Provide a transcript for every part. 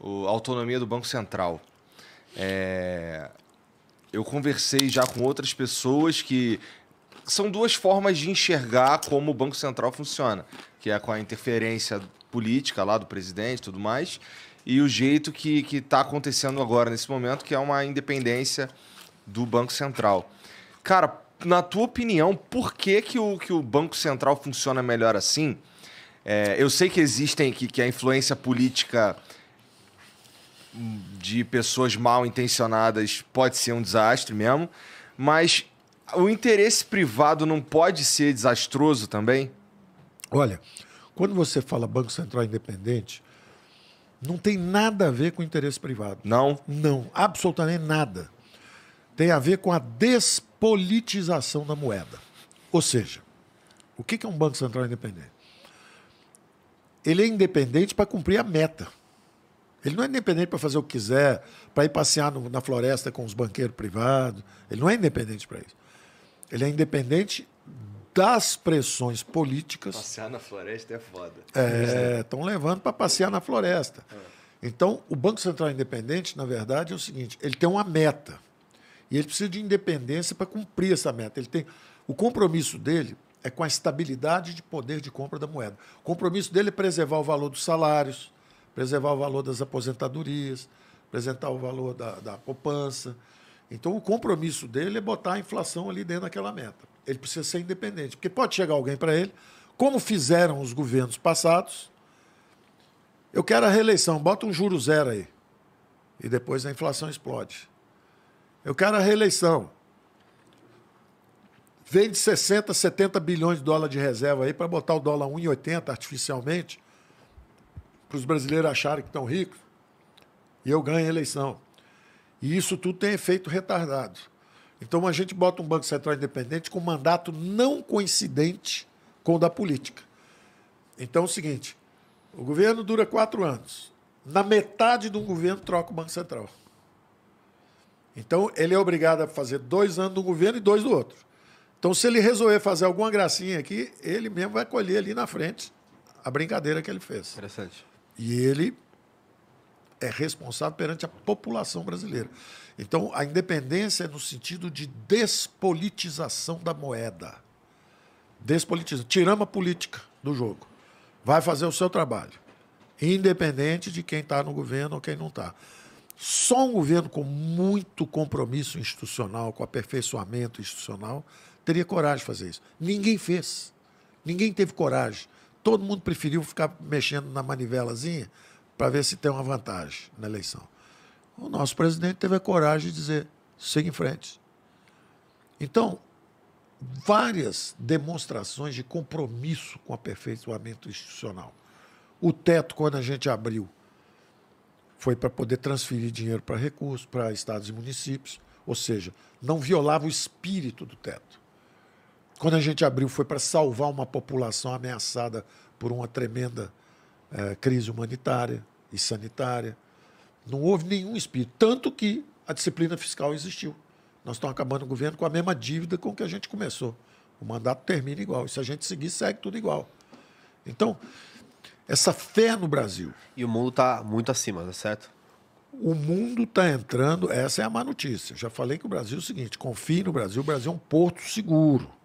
o, a autonomia do Banco Central. É, eu conversei já com outras pessoas que são duas formas de enxergar como o Banco Central funciona, que é com a interferência política lá do presidente e tudo mais, e o jeito que está acontecendo agora, nesse momento, que é uma independência do Banco Central. Cara, na tua opinião, por que, que, o, que o Banco Central funciona melhor assim? É, eu sei que existem, que, que a influência política de pessoas mal intencionadas pode ser um desastre mesmo, mas o interesse privado não pode ser desastroso também? Olha, quando você fala Banco Central Independente, não tem nada a ver com interesse privado. Não? Não, absolutamente nada. Tem a ver com a despolitização da moeda. Ou seja, o que é um Banco Central Independente? Ele é independente para cumprir a meta. Ele não é independente para fazer o que quiser, para ir passear no, na floresta com os banqueiros privados. Ele não é independente para isso. Ele é independente das pressões políticas. Passear na floresta é foda. É, estão levando para passear na floresta. É. Então, o Banco Central Independente, na verdade, é o seguinte: ele tem uma meta. E ele precisa de independência para cumprir essa meta. Ele tem o compromisso dele é com a estabilidade de poder de compra da moeda. O compromisso dele é preservar o valor dos salários, preservar o valor das aposentadorias, preservar o valor da, da poupança. Então, o compromisso dele é botar a inflação ali dentro daquela meta. Ele precisa ser independente, porque pode chegar alguém para ele, como fizeram os governos passados. Eu quero a reeleição, bota um juro zero aí. E depois a inflação explode. Eu quero a reeleição. Vende 60, 70 bilhões de dólares de reserva aí para botar o dólar 1,80 artificialmente para os brasileiros acharem que estão ricos, e eu ganho a eleição. E isso tudo tem efeito retardado. Então a gente bota um Banco Central independente com mandato não coincidente com o da política. Então é o seguinte: o governo dura quatro anos. Na metade de um governo troca o Banco Central. Então ele é obrigado a fazer dois anos do governo e dois do outro. Então, se ele resolver fazer alguma gracinha aqui, ele mesmo vai colher ali na frente a brincadeira que ele fez. Interessante. E ele é responsável perante a população brasileira. Então, a independência é no sentido de despolitização da moeda. Despolitiza. Tiramos a política do jogo. Vai fazer o seu trabalho. Independente de quem está no governo ou quem não está. Só um governo com muito compromisso institucional, com aperfeiçoamento institucional, teria coragem de fazer isso. Ninguém fez. Ninguém teve coragem todo mundo preferiu ficar mexendo na manivelazinha para ver se tem uma vantagem na eleição. O nosso presidente teve a coragem de dizer: siga em frente. Então, várias demonstrações de compromisso com o aperfeiçoamento institucional. O teto, quando a gente abriu, foi para poder transferir dinheiro para recursos, para estados e municípios, ou seja, não violava o espírito do teto. Quando a gente abriu, foi para salvar uma população ameaçada por uma tremenda é, crise humanitária e sanitária. Não houve nenhum espírito. Tanto que a disciplina fiscal existiu. Nós estamos acabando o governo com a mesma dívida com que a gente começou. O mandato termina igual. E se a gente seguir, segue tudo igual. Então, essa fé no Brasil. E o mundo está muito acima, tá certo? O mundo está entrando. Essa é a má notícia. já falei que o Brasil é o seguinte: confie no Brasil. O Brasil é um porto seguro.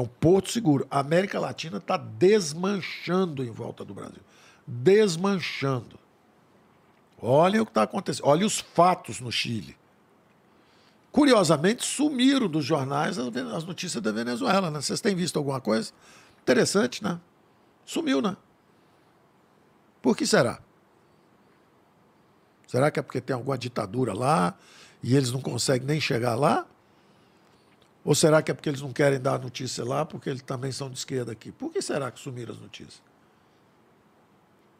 É um porto seguro. A América Latina está desmanchando em volta do Brasil. Desmanchando. Olha o que está acontecendo. Olha os fatos no Chile. Curiosamente, sumiram dos jornais as notícias da Venezuela, né? Vocês têm visto alguma coisa? Interessante, né? Sumiu, né? Por que será? Será que é porque tem alguma ditadura lá e eles não conseguem nem chegar lá? Ou será que é porque eles não querem dar notícia lá, porque eles também são de esquerda aqui? Por que será que sumiram as notícias?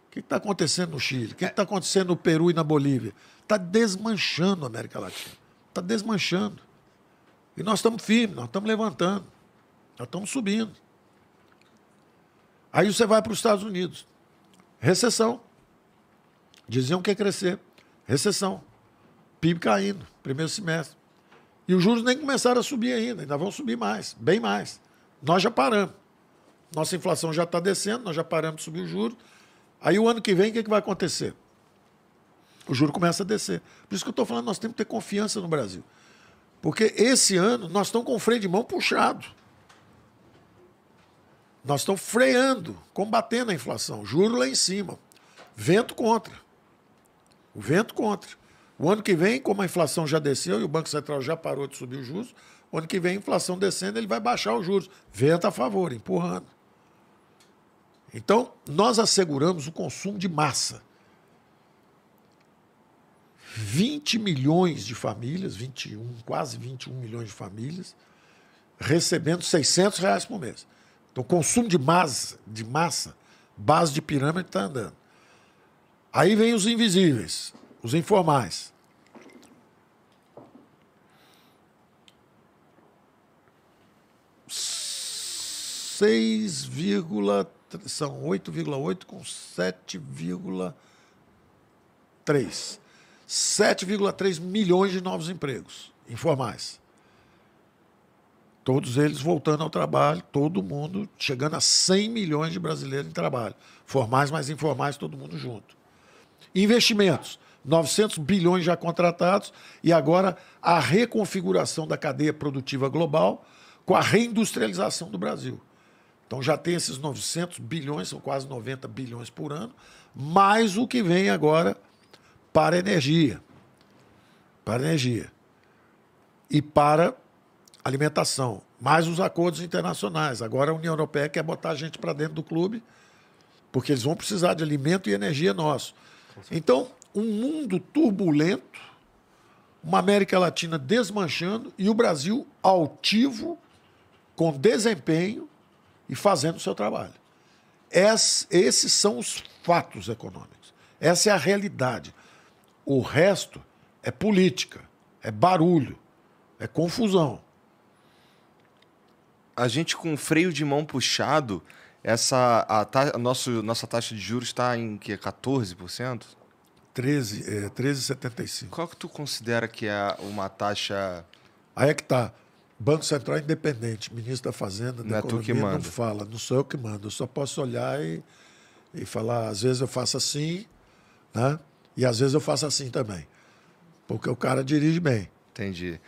O que está acontecendo no Chile? O que está acontecendo no Peru e na Bolívia? Está desmanchando a América Latina. Está desmanchando. E nós estamos firmes, nós estamos levantando. Nós estamos subindo. Aí você vai para os Estados Unidos. Recessão. Diziam que ia crescer. Recessão. PIB caindo, primeiro semestre. E os juros nem começaram a subir ainda, ainda vão subir mais, bem mais. Nós já paramos. Nossa inflação já está descendo, nós já paramos de subir o juros. Aí o ano que vem, o que, é que vai acontecer? O juro começa a descer. Por isso que eu estou falando, nós temos que ter confiança no Brasil. Porque esse ano nós estamos com o freio de mão puxado. Nós estamos freando, combatendo a inflação. Juro lá em cima. Vento contra. O vento contra. O ano que vem, como a inflação já desceu e o Banco Central já parou de subir os juros, o ano que vem a inflação descendo, ele vai baixar os juros. Venta a favor, empurrando. Então, nós asseguramos o consumo de massa. 20 milhões de famílias, 21, quase 21 milhões de famílias, recebendo 600 reais por mês. Então, consumo de massa, de massa base de pirâmide está andando. Aí vem os invisíveis os informais. Seis vírgula são 8,8 com 7,3. 7,3 milhões de novos empregos informais. Todos eles voltando ao trabalho, todo mundo chegando a 100 milhões de brasileiros em trabalho. Formais mais informais, todo mundo junto. Investimentos. 900 bilhões já contratados e agora a reconfiguração da cadeia produtiva global com a reindustrialização do Brasil. Então já tem esses 900 bilhões, são quase 90 bilhões por ano, mais o que vem agora para energia. Para energia. E para alimentação. Mais os acordos internacionais. Agora a União Europeia quer botar a gente para dentro do clube, porque eles vão precisar de alimento e energia nosso. Então, um mundo turbulento, uma América Latina desmanchando e o Brasil altivo, com desempenho e fazendo o seu trabalho. Es, esses são os fatos econômicos. Essa é a realidade. O resto é política, é barulho, é confusão. A gente com o freio de mão puxado, essa a, ta, a nosso, nossa taxa de juros está em que 14%? 13, é, 13,75. Qual que tu considera que é uma taxa... Aí é que tá. Banco Central independente, ministro da Fazenda, da não é Economia, é não fala. Não sou eu que mando. Eu só posso olhar e, e falar, às vezes eu faço assim, né? E às vezes eu faço assim também. Porque o cara dirige bem. Entendi.